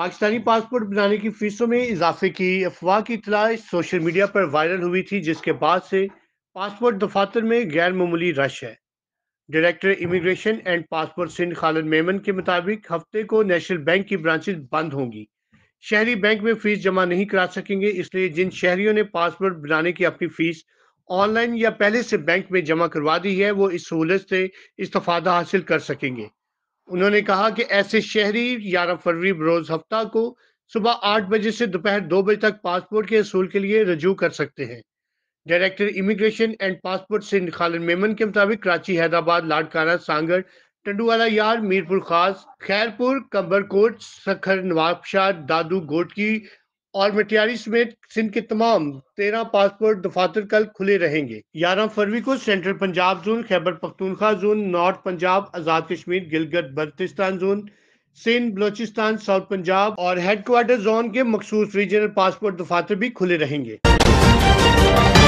Pakistani passport बनाने की फीसों में इजाफे की अफवाह की इतला सोशल मीडिया पर वायरल हुई थी जिसके बाद से पासपोर्ट दफातर में गैर मामूली रश है director immigration and passport Sindh Khalid Memon के मुताबिक हफ्ते को नेशनल बैंक की ब्रांचेज बंद होंगी शहरी बैंक में फीस जमा नहीं करा सकेंगे इसलिए जिन शहरियों ने पासपोर्ट बनाने की अपनी फीस ऑनलाइन या पहले से बैंक में जमा करवा दी है वो इस सहूलत से इस्तफादा हासिल कर सकेंगे उन्होंने कहा कि ऐसे शहरी ग्यारह फरवरी बरोज हफ्ता को सुबह आठ बजे से दोपहर दो बजे तक पासपोर्ट के असूल के लिए रजू कर सकते हैं director immigration and passport Sindh Khalid Memon के मुताबिक कराची हैदराबाद लाडकाना सांगर टंडूवाला यार मीरपुर खास खैरपुर कंबरकोट सखर नवाबशाह दादू गोटकी और मटियारी समेत सिंध के तमाम तेरह पासपोर्ट दफातर कल खुले रहेंगे ग्यारह फरवरी को central Punjab zone Khyber Pakhtunkhwa zone north Punjab Azad Kashmir Gilgit Baltistan zone Sindh Balochistan south Punjab और हेडक्वार्टर जोन के मखसूस रीजनल पासपोर्ट दफातर भी खुले रहेंगे